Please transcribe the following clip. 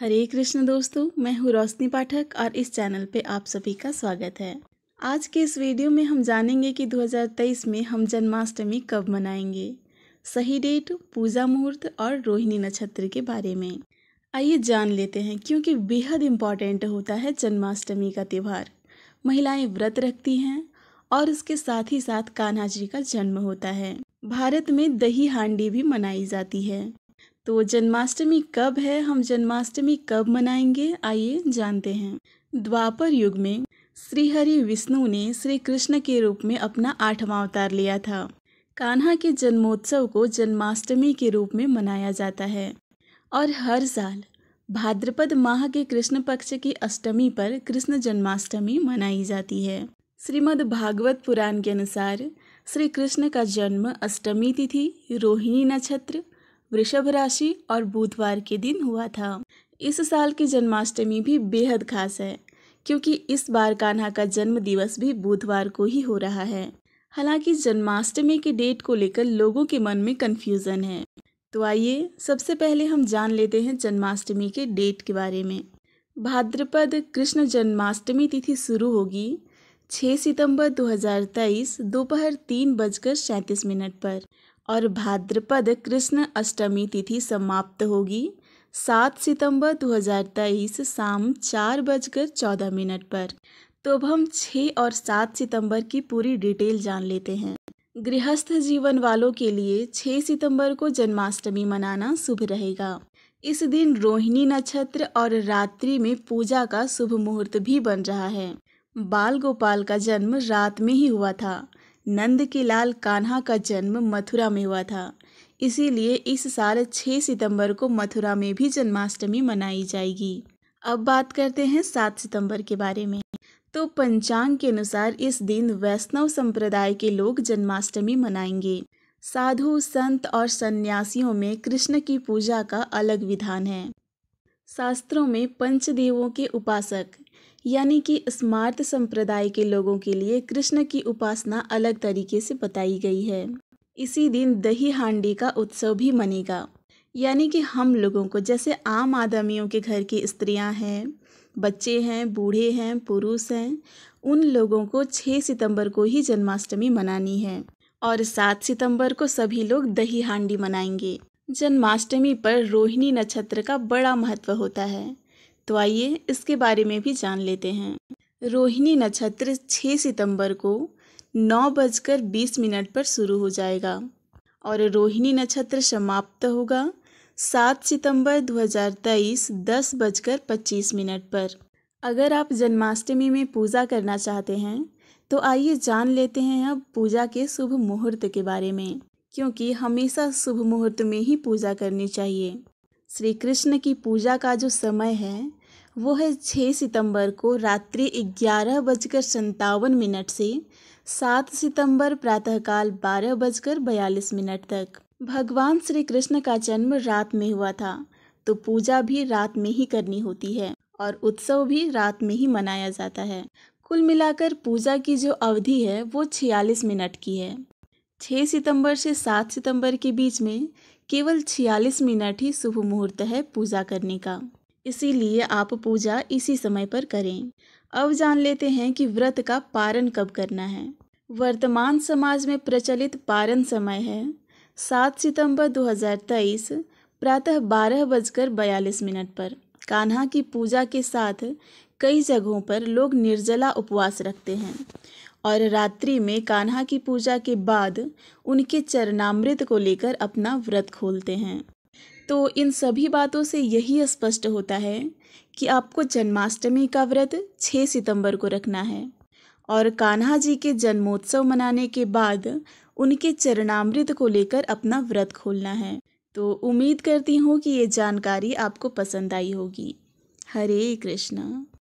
हरे कृष्ण दोस्तों मैं हूँ रोशनी पाठक और इस चैनल पे आप सभी का स्वागत है आज के इस वीडियो में हम जानेंगे कि 2023 में हम जन्माष्टमी कब मनाएंगे सही डेट पूजा मुहूर्त और रोहिणी नक्षत्र के बारे में आइए जान लेते हैं क्योंकि बेहद इम्पॉर्टेंट होता है जन्माष्टमी का त्यौहार महिलाएं व्रत रखती हैं और उसके साथ ही साथ कान्हा जी का जन्म होता है भारत में दही हांडी भी मनाई जाती है तो जन्माष्टमी कब है हम जन्माष्टमी कब मनाएंगे आइए जानते हैं द्वापर युग में श्रीहरि विष्णु ने श्री कृष्ण के रूप में अपना आठवां अवतार लिया था कान्हा के जन्मोत्सव को जन्माष्टमी के रूप में मनाया जाता है और हर साल भाद्रपद माह के कृष्ण पक्ष की अष्टमी पर कृष्ण जन्माष्टमी मनाई जाती है श्रीमद् भागवत पुराण के अनुसार श्री कृष्ण का जन्म अष्टमी तिथि रोहिणी नक्षत्र वृषभ राशि और बुधवार के दिन हुआ था इस साल की जन्माष्टमी भी बेहद खास है क्योंकि इस बार कान्हा का जन्म दिवस भी बुधवार को ही हो रहा है हालांकि जन्माष्टमी के डेट को लेकर लोगों के मन में कन्फ्यूज़न है तो आइए सबसे पहले हम जान लेते हैं जन्माष्टमी के डेट के बारे में भाद्रपद कृष्ण जन्माष्टमी तिथि शुरू होगी 6 सितंबर 2023 दोपहर तीन बजकर सैंतीस मिनट पर और भाद्रपद कृष्ण अष्टमी तिथि समाप्त होगी सात सितंबर 2023 शाम चार बजकर चौदह मिनट पर तो अब हम छः और सात सितंबर की पूरी डिटेल जान लेते हैं गृहस्थ जीवन वालों के लिए छः सितंबर को जन्माष्टमी मनाना शुभ रहेगा इस दिन रोहिणी नक्षत्र और रात्रि में पूजा का शुभ मुहूर्त भी बन रहा है बाल गोपाल का जन्म रात में ही हुआ था नंद के लाल कान्हा का जन्म मथुरा में हुआ था इसीलिए इस साल 6 सितंबर को मथुरा में भी जन्माष्टमी मनाई जाएगी अब बात करते हैं 7 सितंबर के बारे में तो पंचांग के अनुसार इस दिन वैष्णव संप्रदाय के लोग जन्माष्टमी मनाएंगे साधु संत और सन्यासियों में कृष्ण की पूजा का अलग विधान है शास्त्रों में पंचदेवों के उपासक यानी कि स्मार्त संप्रदाय के लोगों के लिए कृष्ण की उपासना अलग तरीके से बताई गई है इसी दिन दही हांडी का उत्सव भी मनेगा यानी कि हम लोगों को जैसे आम आदमियों के घर की स्त्रियां हैं बच्चे हैं बूढ़े हैं पुरुष हैं उन लोगों को 6 सितंबर को ही जन्माष्टमी मनानी है और 7 सितंबर को सभी लोग दही हांडी मनाएंगे जन्माष्टमी पर रोहिणी नक्षत्र का बड़ा महत्व होता है तो आइए इसके बारे में भी जान लेते हैं रोहिणी नक्षत्र 6 सितंबर को नौ बजकर बीस मिनट पर शुरू हो जाएगा और रोहिणी नक्षत्र समाप्त होगा सात सितंबर 2023 दस बजकर पच्चीस मिनट पर अगर आप जन्माष्टमी में पूजा करना चाहते हैं तो आइए जान लेते हैं अब पूजा के शुभ मुहूर्त के बारे में क्योंकि हमेशा शुभ मुहूर्त में ही पूजा करनी चाहिए श्री कृष्ण की पूजा का जो समय है वो है 6 सितंबर को रात्रि ग्यारह बजकर सन्तावन मिनट से 7 सितंबर प्रातःकाल बारह बजकर बयालीस मिनट तक भगवान श्री कृष्ण का जन्म रात में हुआ था तो पूजा भी रात में ही करनी होती है और उत्सव भी रात में ही मनाया जाता है कुल मिलाकर पूजा की जो अवधि है वो छियालीस मिनट की है 6 सितंबर से 7 सितंबर के बीच में केवल 46 मिनट ही शुभ मुहूर्त है पूजा करने का इसीलिए आप पूजा इसी समय पर करें अब जान लेते हैं कि व्रत का पारण कब करना है वर्तमान समाज में प्रचलित पारण समय है 7 सितंबर 2023 प्रातः बारह बजकर बयालीस मिनट पर कान्हा की पूजा के साथ कई जगहों पर लोग निर्जला उपवास रखते हैं और रात्रि में कान्हा की पूजा के बाद उनके चरणामृत को लेकर अपना व्रत खोलते हैं तो इन सभी बातों से यही स्पष्ट होता है कि आपको जन्माष्टमी का व्रत 6 सितंबर को रखना है और कान्हा जी के जन्मोत्सव मनाने के बाद उनके चरणामृत को लेकर अपना व्रत खोलना है तो उम्मीद करती हूँ कि ये जानकारी आपको पसंद आई होगी हरे कृष्णा